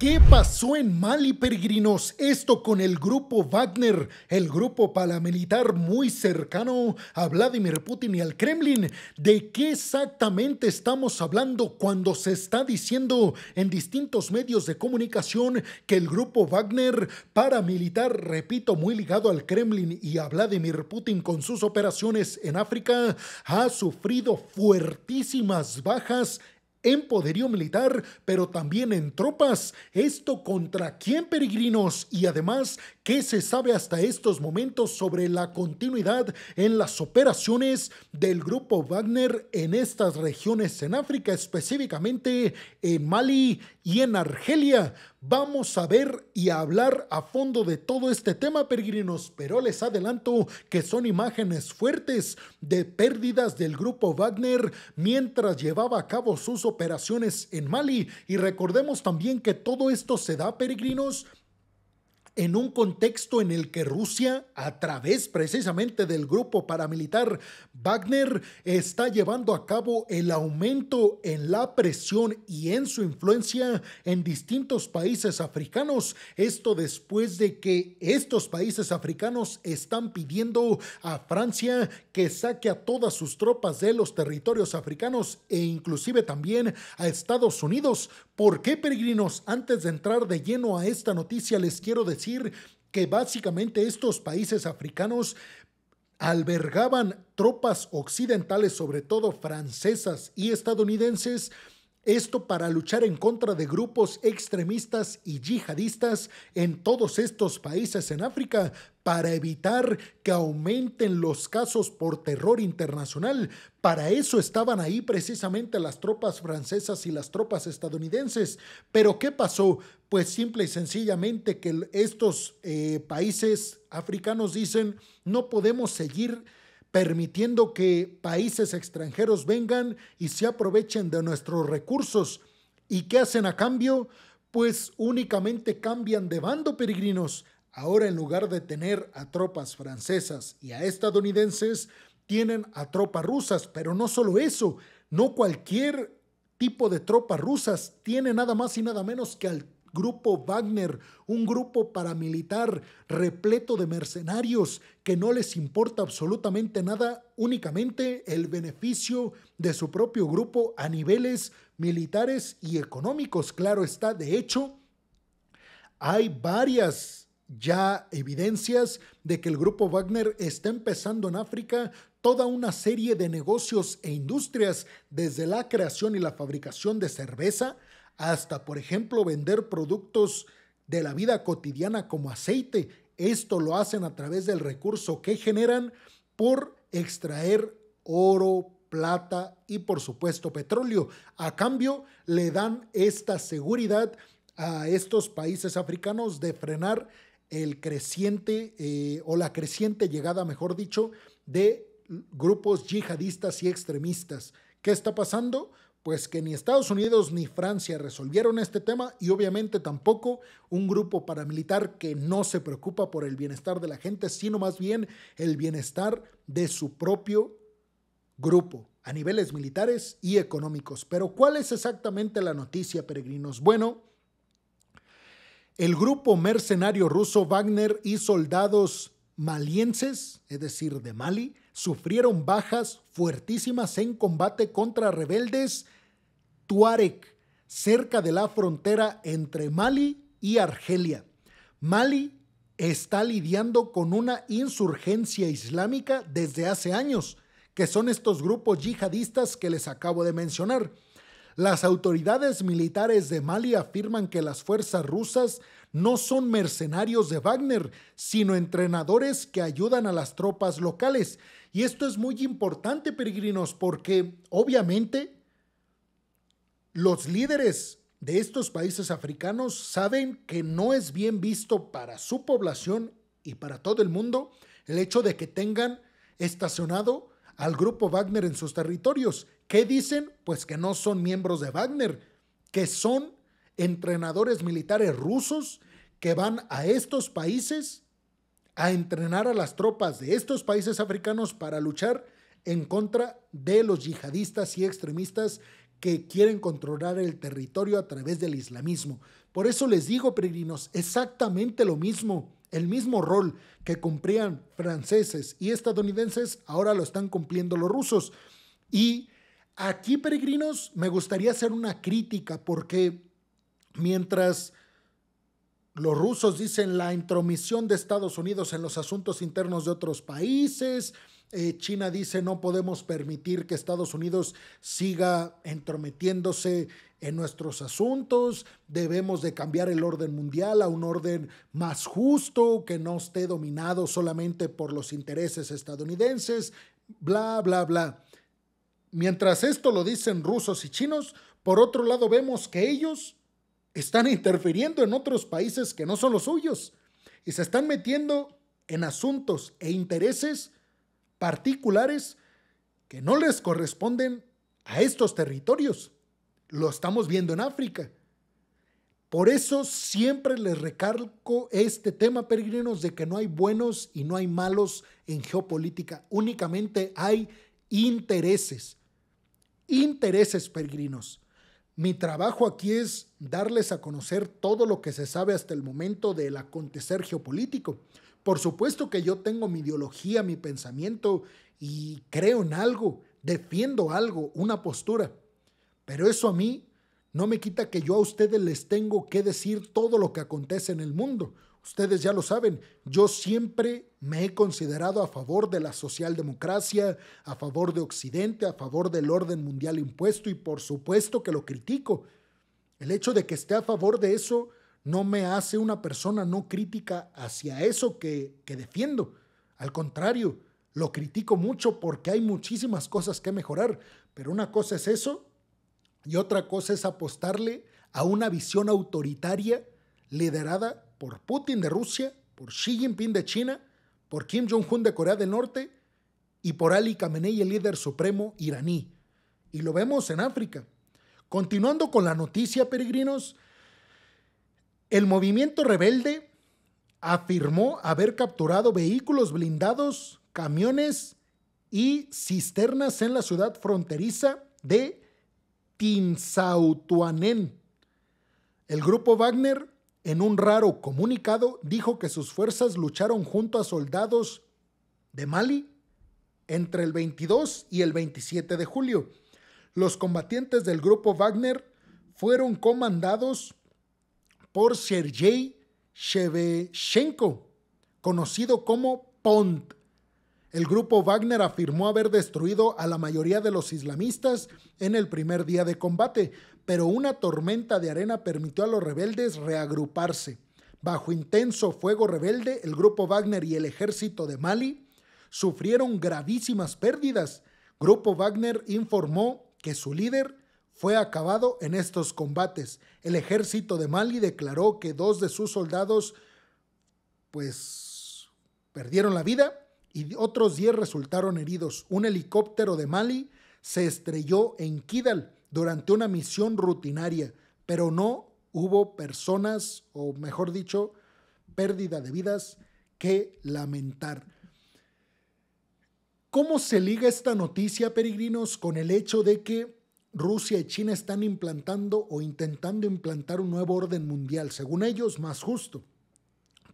¿Qué pasó en Mali, peregrinos? Esto con el grupo Wagner, el grupo paramilitar muy cercano a Vladimir Putin y al Kremlin. ¿De qué exactamente estamos hablando cuando se está diciendo en distintos medios de comunicación que el grupo Wagner paramilitar, repito, muy ligado al Kremlin y a Vladimir Putin con sus operaciones en África, ha sufrido fuertísimas bajas en poderío militar, pero también en tropas. Esto contra quién, peregrinos, y además ¿Qué se sabe hasta estos momentos sobre la continuidad en las operaciones del grupo Wagner en estas regiones en África, específicamente en Mali y en Argelia? Vamos a ver y a hablar a fondo de todo este tema, peregrinos, pero les adelanto que son imágenes fuertes de pérdidas del grupo Wagner mientras llevaba a cabo sus operaciones en Mali. Y recordemos también que todo esto se da, peregrinos, en un contexto en el que Rusia, a través precisamente del grupo paramilitar Wagner, está llevando a cabo el aumento en la presión y en su influencia en distintos países africanos. Esto después de que estos países africanos están pidiendo a Francia que saque a todas sus tropas de los territorios africanos e inclusive también a Estados Unidos. ¿Por qué, peregrinos? Antes de entrar de lleno a esta noticia, les quiero decir decir que básicamente estos países africanos albergaban tropas occidentales, sobre todo francesas y estadounidenses, esto para luchar en contra de grupos extremistas y yihadistas en todos estos países en África, para evitar que aumenten los casos por terror internacional. Para eso estaban ahí precisamente las tropas francesas y las tropas estadounidenses. Pero ¿qué pasó? Pues simple y sencillamente que estos eh, países africanos dicen, no podemos seguir permitiendo que países extranjeros vengan y se aprovechen de nuestros recursos. ¿Y qué hacen a cambio? Pues únicamente cambian de bando, peregrinos. Ahora en lugar de tener a tropas francesas y a estadounidenses, tienen a tropas rusas, pero no solo eso, no cualquier tipo de tropas rusas, tiene nada más y nada menos que al grupo Wagner, un grupo paramilitar repleto de mercenarios que no les importa absolutamente nada, únicamente el beneficio de su propio grupo a niveles militares y económicos. Claro está, de hecho, hay varias ya evidencias de que el grupo Wagner está empezando en África toda una serie de negocios e industrias, desde la creación y la fabricación de cerveza, hasta por ejemplo vender productos de la vida cotidiana como aceite. Esto lo hacen a través del recurso que generan por extraer oro, plata y por supuesto petróleo. A cambio le dan esta seguridad a estos países africanos de frenar el creciente eh, o la creciente llegada, mejor dicho, de grupos yihadistas y extremistas. ¿Qué está pasando? pues que ni Estados Unidos ni Francia resolvieron este tema y obviamente tampoco un grupo paramilitar que no se preocupa por el bienestar de la gente, sino más bien el bienestar de su propio grupo a niveles militares y económicos. Pero ¿cuál es exactamente la noticia, peregrinos? Bueno, el grupo mercenario ruso Wagner y soldados malienses, es decir, de Mali, sufrieron bajas fuertísimas en combate contra rebeldes Tuareg, cerca de la frontera entre Mali y Argelia. Mali está lidiando con una insurgencia islámica desde hace años, que son estos grupos yihadistas que les acabo de mencionar. Las autoridades militares de Mali afirman que las fuerzas rusas no son mercenarios de Wagner, sino entrenadores que ayudan a las tropas locales. Y esto es muy importante, peregrinos, porque obviamente los líderes de estos países africanos saben que no es bien visto para su población y para todo el mundo el hecho de que tengan estacionado al grupo Wagner en sus territorios. ¿Qué dicen? Pues que no son miembros de Wagner, que son entrenadores militares rusos que van a estos países a entrenar a las tropas de estos países africanos para luchar en contra de los yihadistas y extremistas que quieren controlar el territorio a través del islamismo. Por eso les digo, peregrinos, exactamente lo mismo, el mismo rol que cumplían franceses y estadounidenses, ahora lo están cumpliendo los rusos. Y aquí, peregrinos, me gustaría hacer una crítica porque Mientras los rusos dicen la intromisión de Estados Unidos en los asuntos internos de otros países, eh, China dice no podemos permitir que Estados Unidos siga entrometiéndose en nuestros asuntos, debemos de cambiar el orden mundial a un orden más justo, que no esté dominado solamente por los intereses estadounidenses, bla, bla, bla. Mientras esto lo dicen rusos y chinos, por otro lado vemos que ellos están interfiriendo en otros países que no son los suyos y se están metiendo en asuntos e intereses particulares que no les corresponden a estos territorios. Lo estamos viendo en África. Por eso siempre les recalco este tema, peregrinos, de que no hay buenos y no hay malos en geopolítica. Únicamente hay intereses. Intereses, peregrinos. Mi trabajo aquí es darles a conocer todo lo que se sabe hasta el momento del acontecer geopolítico. Por supuesto que yo tengo mi ideología, mi pensamiento y creo en algo, defiendo algo, una postura. Pero eso a mí no me quita que yo a ustedes les tengo que decir todo lo que acontece en el mundo. Ustedes ya lo saben, yo siempre me he considerado a favor de la socialdemocracia, a favor de Occidente, a favor del orden mundial impuesto y por supuesto que lo critico. El hecho de que esté a favor de eso no me hace una persona no crítica hacia eso que, que defiendo. Al contrario, lo critico mucho porque hay muchísimas cosas que mejorar, pero una cosa es eso y otra cosa es apostarle a una visión autoritaria liderada por Putin de Rusia, por Xi Jinping de China, por Kim Jong-un de Corea del Norte y por Ali Khamenei, el líder supremo iraní. Y lo vemos en África. Continuando con la noticia, peregrinos, el movimiento rebelde afirmó haber capturado vehículos blindados, camiones y cisternas en la ciudad fronteriza de Tinsautuanen. El grupo Wagner, en un raro comunicado, dijo que sus fuerzas lucharon junto a soldados de Mali entre el 22 y el 27 de julio. Los combatientes del grupo Wagner fueron comandados por Sergei Shevchenko, conocido como Pont el grupo Wagner afirmó haber destruido a la mayoría de los islamistas en el primer día de combate, pero una tormenta de arena permitió a los rebeldes reagruparse. Bajo intenso fuego rebelde, el grupo Wagner y el ejército de Mali sufrieron gravísimas pérdidas. Grupo Wagner informó que su líder fue acabado en estos combates. El ejército de Mali declaró que dos de sus soldados pues perdieron la vida y otros 10 resultaron heridos. Un helicóptero de Mali se estrelló en Kidal durante una misión rutinaria, pero no hubo personas, o mejor dicho, pérdida de vidas que lamentar. ¿Cómo se liga esta noticia, peregrinos, con el hecho de que Rusia y China están implantando o intentando implantar un nuevo orden mundial, según ellos, más justo?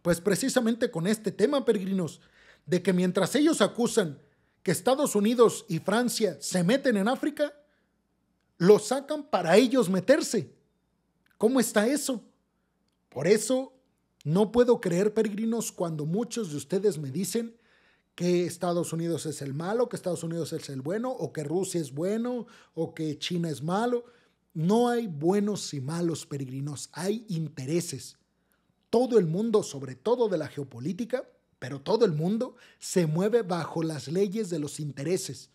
Pues precisamente con este tema, peregrinos, de que mientras ellos acusan que Estados Unidos y Francia se meten en África, lo sacan para ellos meterse. ¿Cómo está eso? Por eso no puedo creer, peregrinos, cuando muchos de ustedes me dicen que Estados Unidos es el malo, que Estados Unidos es el bueno, o que Rusia es bueno, o que China es malo. No hay buenos y malos peregrinos, hay intereses. Todo el mundo, sobre todo de la geopolítica, pero todo el mundo se mueve bajo las leyes de los intereses.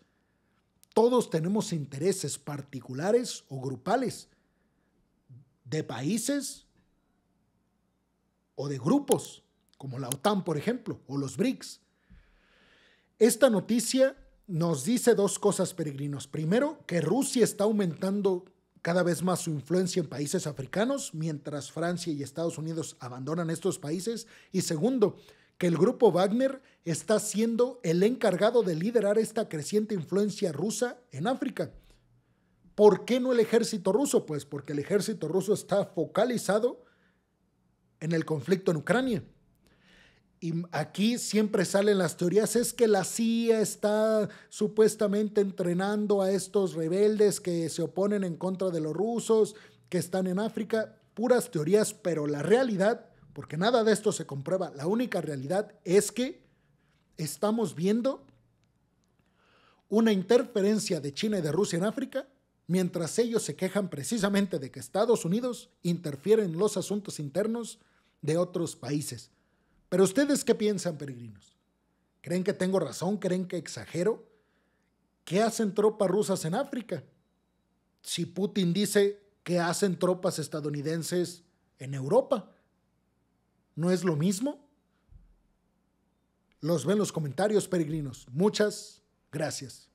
Todos tenemos intereses particulares o grupales, de países o de grupos, como la OTAN, por ejemplo, o los BRICS. Esta noticia nos dice dos cosas, peregrinos. Primero, que Rusia está aumentando cada vez más su influencia en países africanos, mientras Francia y Estados Unidos abandonan estos países. Y segundo, el grupo Wagner está siendo el encargado de liderar esta creciente influencia rusa en África. ¿Por qué no el ejército ruso? Pues porque el ejército ruso está focalizado en el conflicto en Ucrania. Y aquí siempre salen las teorías, es que la CIA está supuestamente entrenando a estos rebeldes que se oponen en contra de los rusos, que están en África, puras teorías, pero la realidad porque nada de esto se comprueba. La única realidad es que estamos viendo una interferencia de China y de Rusia en África, mientras ellos se quejan precisamente de que Estados Unidos interfiere en los asuntos internos de otros países. Pero ustedes qué piensan, peregrinos? ¿Creen que tengo razón? ¿Creen que exagero? ¿Qué hacen tropas rusas en África? Si Putin dice que hacen tropas estadounidenses en Europa. ¿No es lo mismo? Los ven los comentarios, peregrinos. Muchas gracias.